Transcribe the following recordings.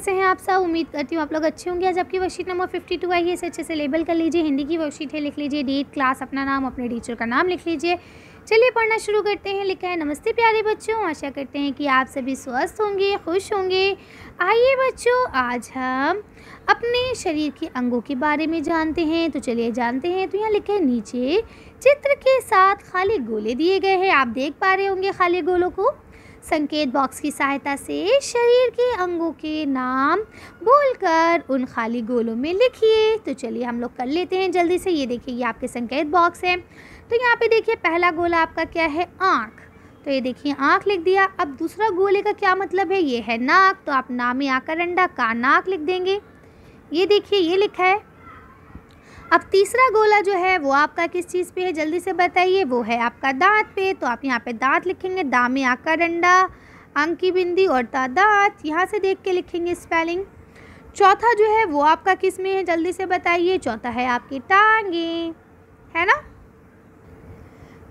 कैसे हैं आप सब उम्मीद करती हूँ आप लोग अच्छे होंगे आज आपकी वर्कशीट नंबर फिफ्टी टू आई है इसे अच्छे से लेबल कर लीजिए हिंदी की वर्कशीट है लिख लीजिए डेट क्लास अपना नाम अपने टीचर का नाम लिख लीजिए चलिए पढ़ना शुरू करते हैं लिखा है नमस्ते प्यारे बच्चों आशा करते हैं कि आप सभी स्वस्थ होंगे खुश होंगे आइए बच्चों आज हम अपने शरीर के अंगों के बारे में जानते हैं तो चलिए जानते हैं तो यहाँ लिखा है नीचे चित्र के साथ खाली गोले दिए गए हैं आप देख पा रहे होंगे खाली गोलों को संकेत बॉक्स की सहायता से शरीर के अंगों के नाम बोलकर उन खाली गोलों में लिखिए तो चलिए हम लोग कर लेते हैं जल्दी से ये देखिए ये आपके संकेत बॉक्स है तो यहाँ पे देखिए पहला गोला आपका क्या है आँख तो ये देखिए आँख लिख दिया अब दूसरा गोले का क्या मतलब है ये है नाक तो आप नाम में आकर अंडा का नाक लिख देंगे ये देखिए ये लिखा है अब तीसरा गोला जो है वो आपका किस चीज़ पे है जल्दी से बताइए वो है आपका दांत पे तो आप यहाँ पे दांत लिखेंगे दा आका डंडा अंग की बिंदी और ता दांत यहाँ से देख के लिखेंगे स्पेलिंग चौथा जो है वो आपका किस में है जल्दी से बताइए चौथा है आपकी टांगे है ना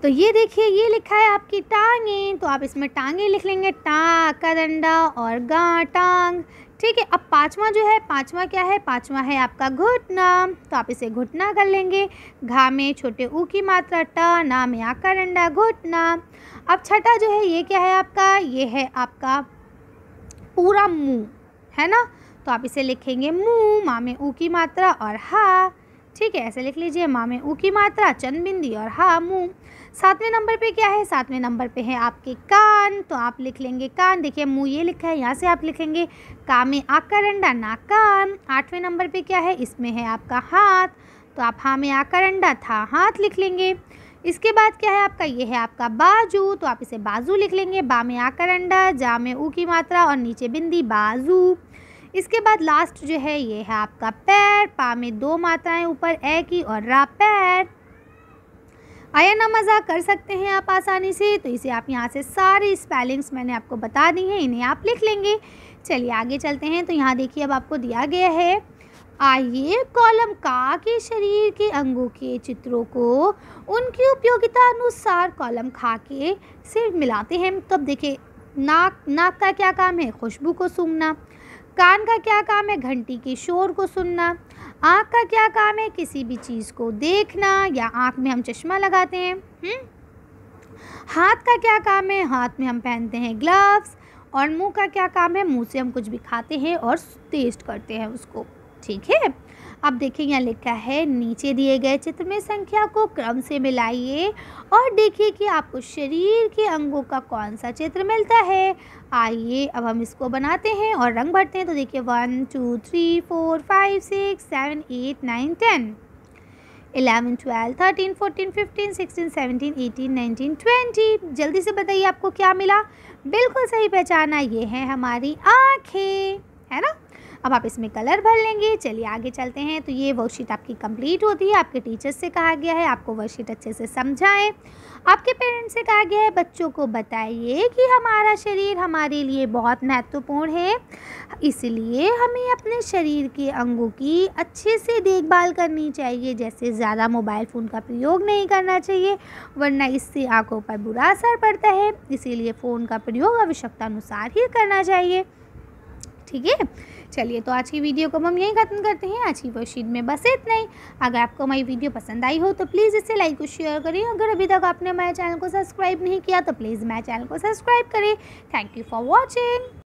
तो ये देखिए ये लिखा है आपकी टांगे तो आप इसमें टांगे लिख लेंगे टाँ का डंडा और गाँ टांग ठीक है अब पांचवा जो है पांचवा क्या है पांचवा है आपका घुटना तो आप इसे घुटना कर लेंगे घा में छोटे ऊ की मात्रा ट ना में आकर अंडा घुटना अब छठा जो है ये क्या है आपका ये है आपका पूरा मुंह है ना तो आप इसे लिखेंगे मुंह माँ में ऊ की मात्रा और हा ठीक है ऐसे लिख लीजिए माँ में ऊ की मात्रा चंद बिंदी और हा मुँह सातवें नंबर पे क्या है सातवें नंबर पे है आपके कान तो आप लिख लेंगे कान देखिए मुँह ये लिखा है यहाँ से आप लिखेंगे का में आकर अंडा ना कान आठवें नंबर पे क्या है इसमें है आपका हाथ तो आप हा में आकर अंडा था हाथ लिख लेंगे इसके बाद क्या है आपका ये है आपका बाजू तो आप इसे बाजू लिख लेंगे बा में आकर अंडा जा में ऊ की मात्रा और नीचे बिंदी बाजू इसके बाद लास्ट जो है ये है आपका पैर पा में दो मात्राएं ऊपर ए की और रा पैर आया मजा कर सकते हैं आप आसानी से तो इसे आप यहाँ से सारी स्पेलिंग्स मैंने आपको बता दी हैं इन्हें आप लिख लेंगे चलिए आगे चलते हैं तो यहाँ देखिए अब आपको दिया गया है आइए कॉलम का के शरीर के अंगों के चित्रों को उनकी उपयोगिता अनुसार कॉलम खा के से मिलाते हैं तब तो देखिए नाक नाक का क्या काम है खुशबू को सूंघना कान का क्या काम है घंटी के शोर को सुनना आँख का क्या काम है किसी भी चीज़ को देखना या आँख में हम चश्मा लगाते हैं हुँ? हम्म? हाथ का क्या काम है हाथ में हम पहनते हैं ग्लव्स और मुंह का क्या काम है मुंह से हम कुछ भी खाते हैं और टेस्ट करते हैं उसको ठीक है अब देखिए यहाँ लिखा है नीचे दिए गए चित्र में संख्या को क्रम से मिलाइए और देखिए कि आपको शरीर के अंगों का कौन सा चित्र मिलता है आइए अब हम इसको बनाते हैं और रंग भरते हैं तो देखिए one two three four five six seven eight nine ten eleven twelve thirteen fourteen fifteen sixteen seventeen eighteen nineteen twenty जल्दी से बताइए आपको क्या मिला बिल्कुल सही पहचाना ये है हमारी आँखें है ना अब आप इसमें कलर भर लेंगे चलिए आगे चलते हैं तो ये वर्कशीट आपकी कंप्लीट होती है आपके टीचर्स से कहा गया है आपको वर्कशीट अच्छे से समझाएं आपके पेरेंट्स से कहा गया है बच्चों को बताइए कि हमारा शरीर हमारे लिए बहुत महत्वपूर्ण है इसलिए हमें अपने शरीर के अंगों की अच्छे से देखभाल करनी चाहिए जैसे ज़्यादा मोबाइल फ़ोन का प्रयोग नहीं करना चाहिए वरना इससे आँखों पर बुरा असर पड़ता है इसीलिए फ़ोन का प्रयोग आवश्यकता अनुसार ही करना चाहिए ठीक है चलिए तो आज की वीडियो को हम यहीं ख़त्म करते हैं आज की वर्षीद में बस इतना ही अगर आपको हमारी वीडियो पसंद आई हो तो प्लीज़ इसे लाइक और शेयर करें अगर अभी तक आपने हमारे चैनल को सब्सक्राइब नहीं किया तो प्लीज़ मेरे चैनल को सब्सक्राइब करें थैंक यू फॉर वॉचिंग